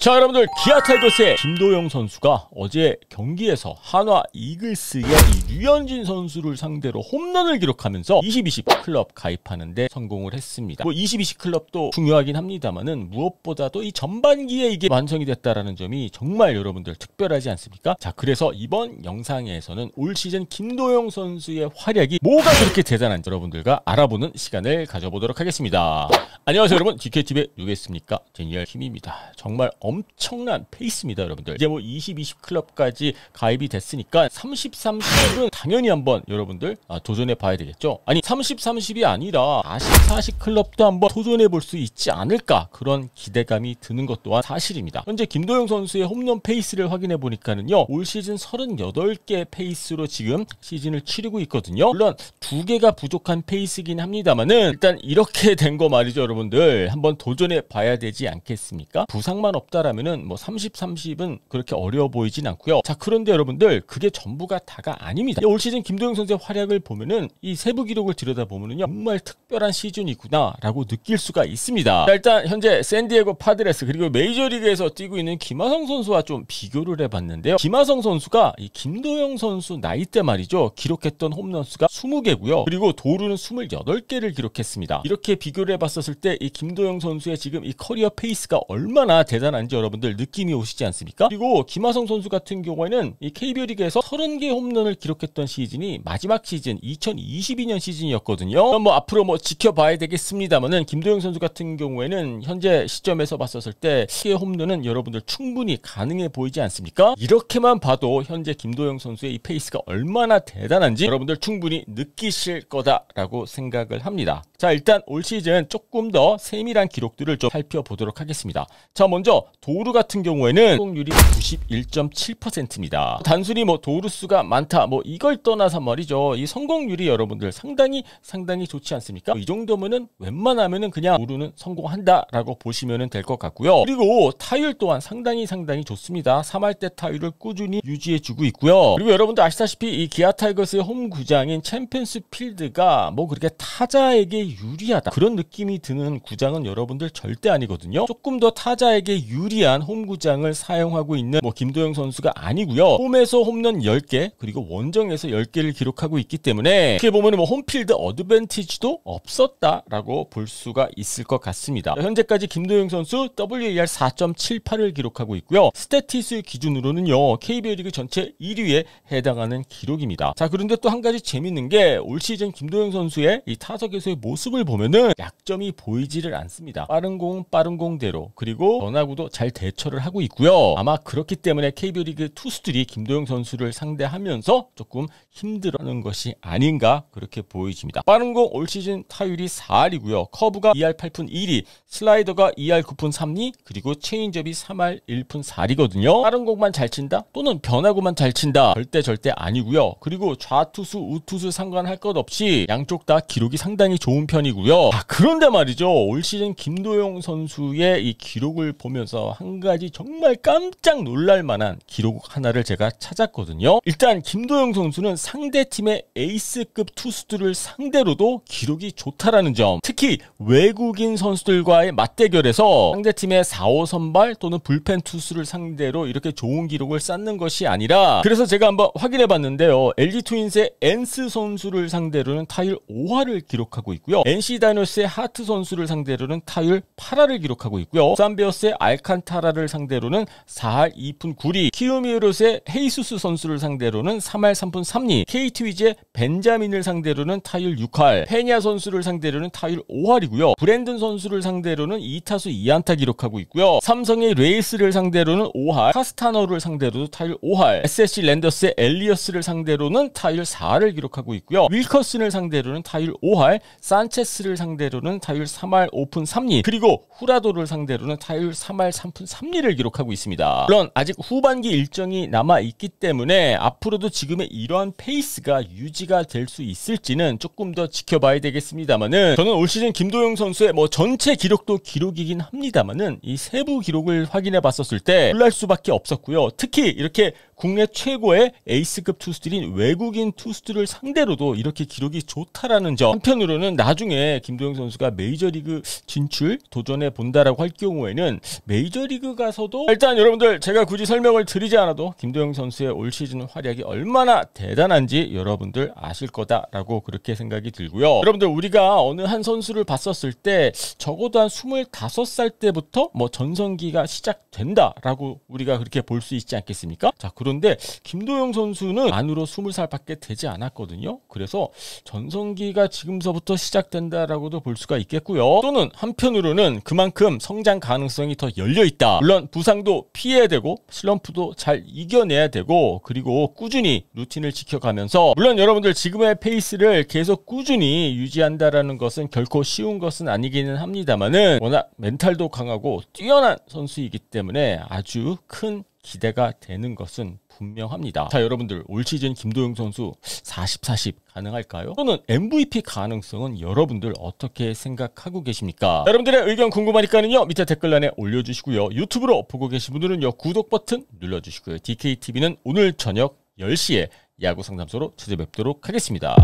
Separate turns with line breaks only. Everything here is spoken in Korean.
자 여러분들 기아 타이거스의 김도영 선수가 어제 경기에서 한화 이글스의 이류현진 선수를 상대로 홈런을 기록하면서 2020 클럽 가입하는데 성공을 했습니다. 뭐 2020 클럽도 중요하긴 합니다만은 무엇보다도 이 전반기에 이게 완성이 됐다라는 점이 정말 여러분들 특별하지 않습니까? 자 그래서 이번 영상에서는 올 시즌 김도영 선수의 활약이 뭐가 그렇게 대단한지 여러분들과 알아보는 시간을 가져보도록 하겠습니다. 안녕하세요 여러분 DKTV의 누구겠습니까? 제니얼 김입니다. 정말 엄청난 페이스입니다, 여러분들. 이제 뭐 20, 20 클럽까지 가입이 됐으니까 33, 클럽은 당연히 한번 여러분들 아, 도전해 봐야 되겠죠. 아니 30, 30이 아니라 40, 40 클럽도 한번 도전해 볼 수 있지 않을까 그런 기대감이 드는 것 또한 사실입니다. 현재 김도영 선수의 홈런 페이스를 확인해 보니까는요 올 시즌 38개 페이스로 지금 시즌을 치르고 있거든요. 물론 두 개가 부족한 페이스긴 합니다만은 일단 이렇게 된 거 말이죠, 여러분들. 한번 도전해 봐야 되지 않겠습니까? 부상만 없다. 어다라면은뭐 30, 30은 그렇게 어려워 보이진 않고요. 자, 그런데 여러분들 그게 전부가 다가 아닙니다. 올 시즌 김도영 선수의 활약을 보면은 이 세부 기록을 들여다보면은요. 정말 특별한 시즌이구나라고 느낄 수가 있습니다. 자, 일단 현재 샌디에고 파드레스 그리고 메이저리그에서 뛰고 있는 김하성 선수와 좀 비교를 해 봤는데요. 김하성 선수가 이 김도영 선수 나이 때 말이죠. 기록했던 홈런 수가 20개고요. 그리고 도루는 28개를 기록했습니다. 이렇게 비교를 해 봤었을 때 이 김도영 선수의 지금 이 커리어 페이스가 얼마나 대단한지 되는지 여러분들 느낌이 오시지 않습니까? 그리고 김하성 선수 같은 경우에는 이 KBO 리그에서 30개 홈런을 기록했던 시즌이 마지막 시즌 2022년 시즌이었거든요. 뭐 앞으로 뭐 지켜봐야 되겠습니다만은 김도영 선수 같은 경우에는 현재 시점에서 봤었을 때 시의 홈런은 여러분들 충분히 가능해 보이지 않습니까? 이렇게만 봐도 현재 김도영 선수의 이 페이스가 얼마나 대단한지 여러분들 충분히 느끼실 거다라고 생각을 합니다. 자 일단 올 시즌 조금 더 세밀한 기록들을 좀 살펴보도록 하겠습니다. 자 먼저 도루 우 같은 경우에는 성공률이 91.7%입니다. 단순히 뭐 도루 수가 많다 뭐 이걸 떠나서 말이죠. 이 성공률이 여러분들 상당히 상당히 좋지 않습니까? 이 정도면은 웬만하면은 그냥 도루는 성공한다라고 보시면 될 것 같고요. 그리고 타율 또한 상당히 상당히 좋습니다. 3할 때 타율을 꾸준히 유지해주고 있고요. 그리고 여러분들 아시다시피 이 기아 타이거스의 홈 구장인 챔피언스 필드가 뭐 그렇게 타자에게 유리하다 그런 느낌이 드는 구장은 여러분들 절대 아니거든요. 조금 더 타자에게 유리 유리한 홈구장을 사용하고 있는 뭐 김도영 선수가 아니고요. 홈에서 홈런 10개 그리고 원정에서 10개를 기록하고 있기 때문에 이렇게 보면 뭐 홈필드 어드밴티지도 없었다라고 볼 수가 있을 것 같습니다. 현재까지 김도영 선수 WAR 4.78을 기록하고 있고요. 스태티스 기준으로는요. KBO 리그 전체 1위에 해당하는 기록입니다. 자 그런데 또 한 가지 재밌는 게 올 시즌 김도영 선수의 이 타석에서의 모습을 보면은 약점이 보이지를 않습니다. 빠른 공 빠른 공대로 그리고 전화구도 잘 대처를 하고 있고요. 아마 그렇기 때문에 KBO 리그 투수들이 김도영 선수를 상대하면서 조금 힘들어하는 것이 아닌가 그렇게 보여집니다. 빠른 공 올 시즌 타율이 4할이고요. 커브가 2할 8푼 1이, 슬라이더가 2할 9푼 3리, 그리고 체인접이 3할 1푼 4리거든요. 빠른 공만 잘 친다 또는 변화구만 잘 친다 절대 절대 아니고요. 그리고 좌투수 우투수 상관할 것 없이 양쪽 다 기록이 상당히 좋은 편이고요. 아, 그런데 말이죠. 올 시즌 김도영 선수의 이 기록을 보면서 한 가지 정말 깜짝 놀랄 만한 기록 하나를 제가 찾았거든요. 일단 김도영 선수는 상대 팀의 에이스급 투수들을 상대로도 기록이 좋다라는 점. 특히 외국인 선수들과의 맞대결에서 상대 팀의 4호 선발 또는 불펜 투수를 상대로 이렇게 좋은 기록을 쌓는 것이 아니라 그래서 제가 한번 확인해 봤는데요. LG 트윈스의 엔스 선수를 상대로는 타율 5화를 기록하고 있고요. NC 다이노스의 하트 선수를 상대로는 타율 8화를 기록하고 있고요. 산베어스의 알칸 알칸타라를 상대로는 4할 2푼 9리, 키움이우롯의 헤이수스 선수를 상대로는 3할 3푼 3리, KT 위즈의 벤자민을 상대로는 타율 6할, 페냐 선수를 상대로는 타율 5할이고요. 브랜든 선수를 상대로는 2타수 2안타 기록하고 있고요. 삼성의 레이스를 상대로는 5할, 카스타너를 상대로도 타율 5할, SSC 랜더스의 엘리어스를 상대로는 타율 4할을 기록하고 있고요. 윌커슨을 상대로는 타율 5할, 산체스를 상대로는 타율 3할 5푼 3리, 그리고 후라도를 상대로는 타율 3할 3 3푼 3리를 기록하고 있습니다. 물론 아직 후반기 일정이 남아있기 때문에 앞으로도 지금의 이러한 페이스가 유지가 될 수 있을지는 조금 더 지켜봐야 되겠습니다만은 저는 올 시즌 김도영 선수의 뭐 전체 기록도 기록이긴 합니다만은 이 세부 기록을 확인해 봤었을 때 놀랄 수밖에 없었고요. 특히 이렇게 국내 최고의 에이스급 투수들인 외국인 투수들을 상대로도 이렇게 기록이 좋다라는 점 한편으로는 나중에 김도영 선수가 메이저리그 진출 도전해 본다라고 할 경우에는 메이저 메이저리그 가서도 일단 여러분들 제가 굳이 설명을 드리지 않아도 김도영 선수의 올 시즌 활약이 얼마나 대단한지 여러분들 아실 거다라고 그렇게 생각이 들고요. 여러분들 우리가 어느 한 선수를 봤었을 때 적어도 한 25살 때부터 뭐 전성기가 시작된다라고 우리가 그렇게 볼 수 있지 않겠습니까? 자, 그런데 김도영 선수는 만으로 20살밖에 되지 않았거든요. 그래서 전성기가 지금서부터 시작된다라고도 볼 수가 있겠고요. 또는 한편으로는 그만큼 성장 가능성이 더 열려 걸려 있다. 물론 부상도 피해야 되고 슬럼프도 잘 이겨내야 되고 그리고 꾸준히 루틴을 지켜가면서 물론 여러분들 지금의 페이스를 계속 꾸준히 유지한다라는 것은 결코 쉬운 것은 아니기는 합니다만은 워낙 멘탈도 강하고 뛰어난 선수이기 때문에 아주 큰 기대가 되는 것은 분명합니다. 자, 여러분들 올 시즌 김도영 선수 40, 40 가능할까요? 또는 MVP 가능성은 여러분들 어떻게 생각하고 계십니까? 자, 여러분들의 의견 궁금하니까는요. 밑에 댓글란에 올려주시고요. 유튜브로 보고 계신 분들은요. 구독 버튼 눌러주시고요. DKTV는 오늘 저녁 10시에 야구 상담소로 찾아뵙도록 하겠습니다.